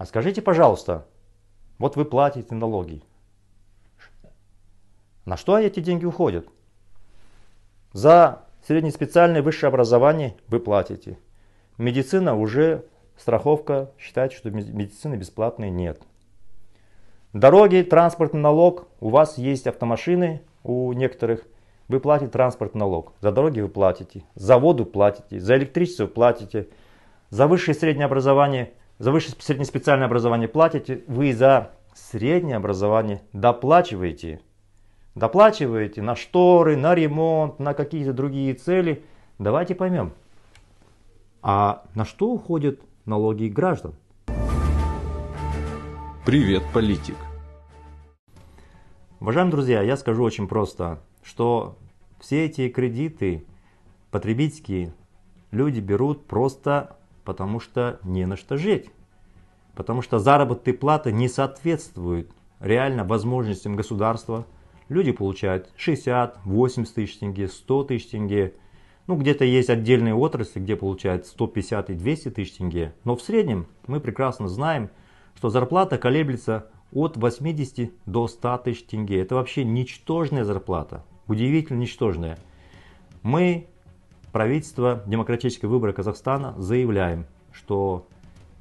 А скажите, пожалуйста, вот вы платите налоги. На что эти деньги уходят? За среднеспециальное высшее образование вы платите. Медицина уже, страховка считает, что медицины бесплатной нет. Дороги, транспортный налог, у вас есть автомашины, у некоторых, вы платите транспортный налог. За дороги вы платите, за воду платите, за электричество платите, за высшее и среднее образование за высшее среднеспециальное образование платите, вы за среднее образование доплачиваете. Доплачиваете на шторы, на ремонт, на какие-то другие цели. Давайте поймем, а на что уходят налоги граждан? Привет, политик. Уважаемые друзья, я скажу очень просто, что все эти кредиты потребительские люди берут просто потому что не на что жить. Потому что заработные платы не соответствуют реально возможностям государства. Люди получают 60, 80 тысяч тенге, 100 тысяч тенге. Ну, где-то есть отдельные отрасли, где получают 150 и 200 тысяч тенге. Но в среднем мы прекрасно знаем, что зарплата колеблется от 80 до 100 тысяч тенге. Это вообще ничтожная зарплата. Удивительно ничтожная. Мы правительство демократического выбора Казахстана заявляем, что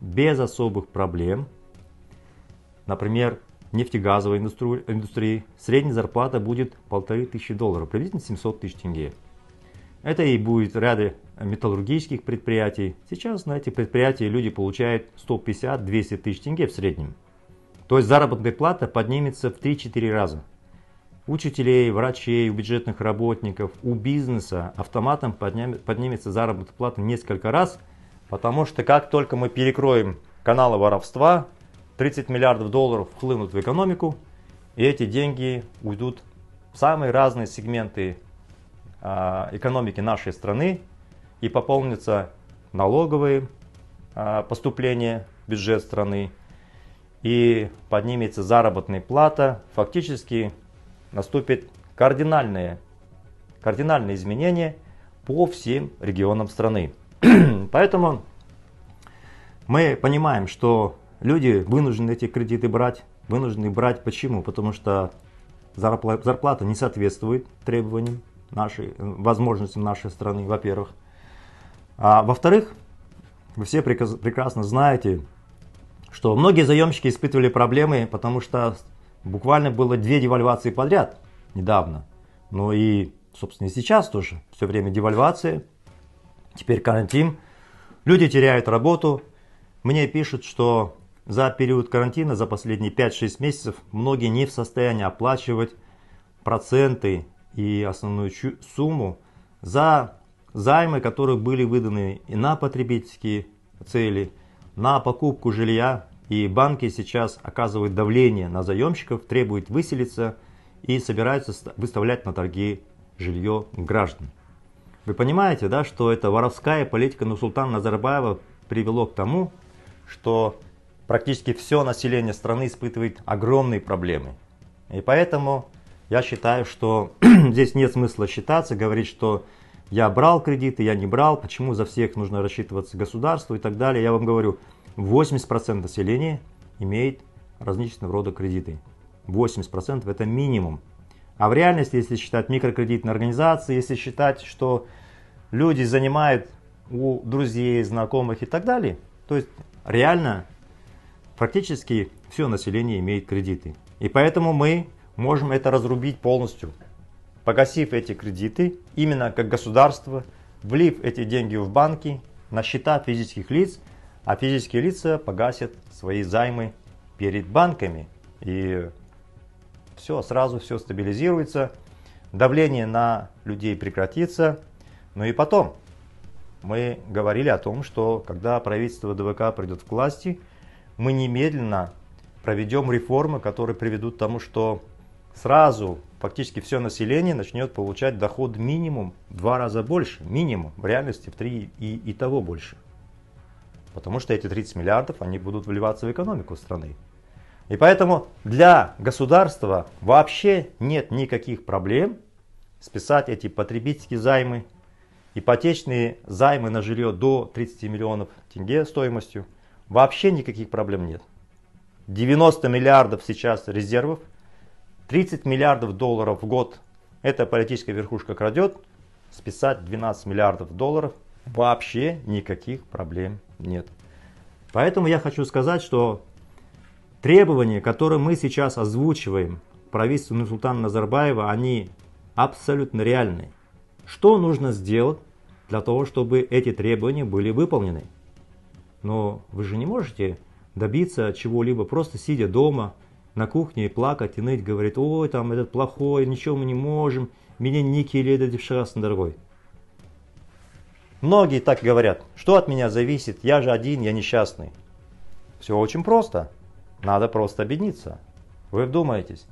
без особых проблем, например, нефтегазовой индустрии, индустрии средняя зарплата будет полторы тысячи долларов, приблизительно 700 тысяч тенге. Это и будет ряды металлургических предприятий. Сейчас на эти предприятия люди получают 150-200 тысяч тенге в среднем. То есть заработная плата поднимется в 3-4 раза учителей, врачей, у бюджетных работников, у бизнеса автоматом поднимется заработная плата несколько раз, потому что как только мы перекроем каналы воровства, 30 миллиардов долларов хлынут в экономику, и эти деньги уйдут в самые разные сегменты а, экономики нашей страны и пополнятся налоговые а, поступления в бюджет страны и поднимется заработная плата. Фактически наступят кардинальные, кардинальные изменения по всем регионам страны. Поэтому мы понимаем, что люди вынуждены эти кредиты брать. Вынуждены брать почему? Потому что зарплата, зарплата не соответствует требованиям нашей, возможностям нашей страны, во-первых. А во-вторых, вы все прекрасно знаете, что многие заемщики испытывали проблемы, потому что Буквально было две девальвации подряд недавно. Ну и, собственно, и сейчас тоже. Все время девальвации. Теперь карантин. Люди теряют работу. Мне пишут, что за период карантина, за последние 5-6 месяцев, многие не в состоянии оплачивать проценты и основную сумму за займы, которые были выданы и на потребительские цели, на покупку жилья и банки сейчас оказывают давление на заемщиков, требуют выселиться и собираются выставлять на торги жилье граждан. Вы понимаете, да, что эта воровская политика нусултана Назарбаева привело к тому, что практически все население страны испытывает огромные проблемы. И поэтому я считаю, что здесь нет смысла считаться, говорить, что я брал кредиты, я не брал, почему за всех нужно рассчитываться государству и так далее. Я вам говорю, 80% населения имеет различного рода кредиты. 80% это минимум. А в реальности, если считать микрокредитные организации, если считать, что люди занимают у друзей, знакомых и так далее, то есть реально практически все население имеет кредиты. И поэтому мы можем это разрубить полностью, погасив эти кредиты, именно как государство, влив эти деньги в банки, на счета физических лиц а физические лица погасят свои займы перед банками. И все, сразу все стабилизируется, давление на людей прекратится. Ну и потом, мы говорили о том, что когда правительство ДВК придет к власти, мы немедленно проведем реформы, которые приведут к тому, что сразу фактически все население начнет получать доход минимум в два раза больше, минимум, в реальности в три и, и того больше. Потому что эти 30 миллиардов, они будут вливаться в экономику страны. И поэтому для государства вообще нет никаких проблем списать эти потребительские займы, ипотечные займы на жилье до 30 миллионов тенге стоимостью. Вообще никаких проблем нет. 90 миллиардов сейчас резервов, 30 миллиардов долларов в год эта политическая верхушка крадет, списать 12 миллиардов долларов вообще никаких проблем нет. Поэтому я хочу сказать, что требования, которые мы сейчас озвучиваем правительству Нурсултана Назарбаева, они абсолютно реальны. Что нужно сделать для того, чтобы эти требования были выполнены? Но вы же не можете добиться чего-либо, просто сидя дома, на кухне и плакать, и ныть, говорить, ой, там этот плохой, ничего мы не можем, меня не килит, на дорогой. Многие так говорят, что от меня зависит, я же один, я несчастный. Все очень просто. Надо просто объединиться. Вы вдумаетесь.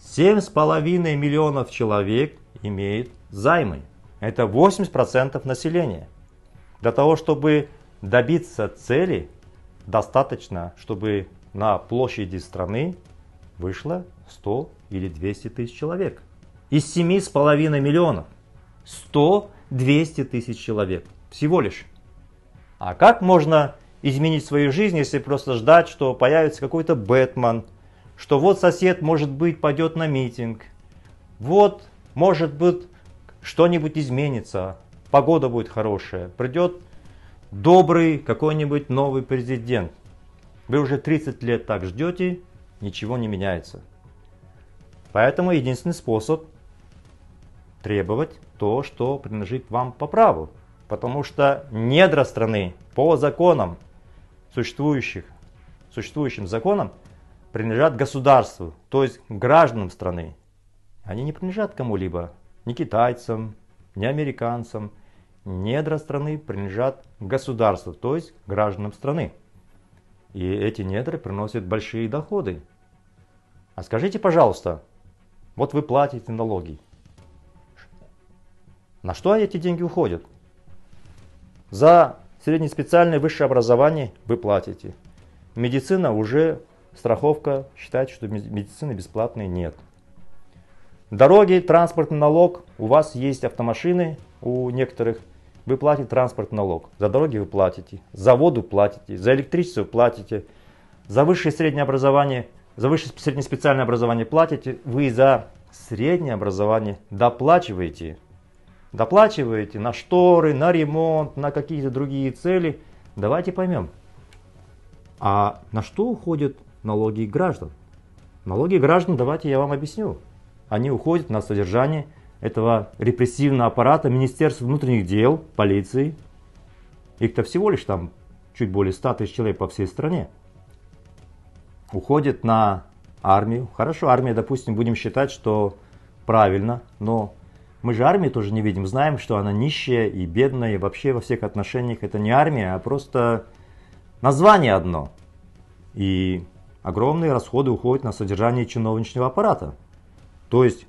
7,5 миллионов человек имеет займы. Это 80% населения. Для того, чтобы добиться цели, достаточно, чтобы на площади страны вышло 100 или 200 тысяч человек. Из 7,5 миллионов 100 200 тысяч человек. Всего лишь. А как можно изменить свою жизнь, если просто ждать, что появится какой-то Бэтмен, что вот сосед, может быть, пойдет на митинг, вот, может быть, что-нибудь изменится, погода будет хорошая, придет добрый какой-нибудь новый президент. Вы уже 30 лет так ждете, ничего не меняется. Поэтому единственный способ требовать то, что принадлежит вам по праву. Потому что недра страны по законам существующих, существующим законам принадлежат государству, то есть гражданам страны. Они не принадлежат кому-либо, ни китайцам, ни американцам. Недра страны принадлежат государству, то есть гражданам страны. И эти недры приносят большие доходы. А скажите, пожалуйста, вот вы платите налоги, на что эти деньги уходят? За среднеспециальное высшее образование вы платите. Медицина уже, страховка считает, что медицины бесплатной нет. Дороги, транспортный налог, у вас есть автомашины, у некоторых, вы платите транспортный налог. За дороги вы платите, за воду платите, за электричество платите, за высшее и среднее образование, за высшее и среднее специальное образование платите, вы за среднее образование доплачиваете – доплачиваете на шторы, на ремонт, на какие-то другие цели. Давайте поймем, а на что уходят налоги граждан? Налоги граждан, давайте я вам объясню. Они уходят на содержание этого репрессивного аппарата Министерства внутренних дел, полиции. Их-то всего лишь там чуть более 100 тысяч человек по всей стране. Уходит на армию. Хорошо, армия, допустим, будем считать, что правильно, но мы же армии тоже не видим, знаем, что она нищая и бедная, и вообще во всех отношениях это не армия, а просто название одно. И огромные расходы уходят на содержание чиновничного аппарата. То есть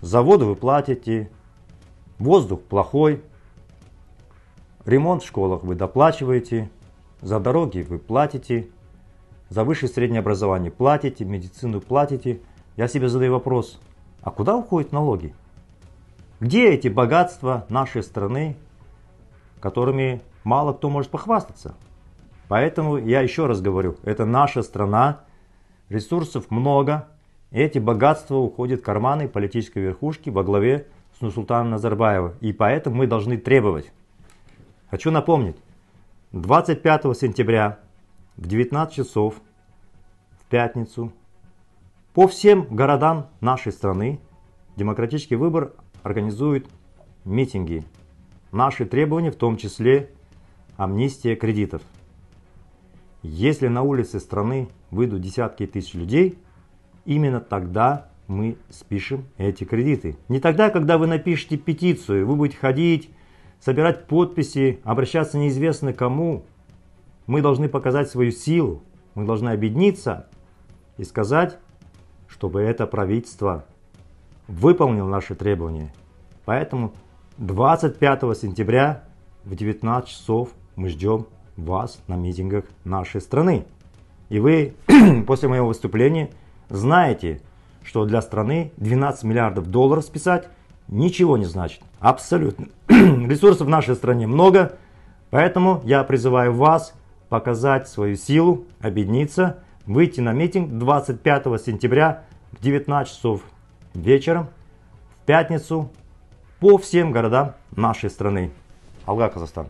заводы вы платите, воздух плохой, ремонт в школах вы доплачиваете, за дороги вы платите, за высшее и среднее образование платите, медицину платите. Я себе задаю вопрос, а куда уходят налоги? Где эти богатства нашей страны, которыми мало кто может похвастаться? Поэтому я еще раз говорю, это наша страна, ресурсов много, и эти богатства уходят в карманы политической верхушки во главе с Нусултаном Назарбаевым. И поэтому мы должны требовать. Хочу напомнить, 25 сентября в 19 часов в пятницу по всем городам нашей страны демократический выбор организуют митинги. Наши требования, в том числе амнистия кредитов. Если на улице страны выйдут десятки тысяч людей, именно тогда мы спишем эти кредиты. Не тогда, когда вы напишете петицию, вы будете ходить, собирать подписи, обращаться неизвестно кому. Мы должны показать свою силу, мы должны объединиться и сказать, чтобы это правительство выполнил наши требования. Поэтому 25 сентября в 19 часов мы ждем вас на митингах нашей страны. И вы после моего выступления знаете, что для страны 12 миллиардов долларов списать ничего не значит. Абсолютно. Ресурсов в нашей стране много, поэтому я призываю вас показать свою силу, объединиться, выйти на митинг 25 сентября в 19 часов вечером в пятницу по всем городам нашей страны. Алга, Казахстан.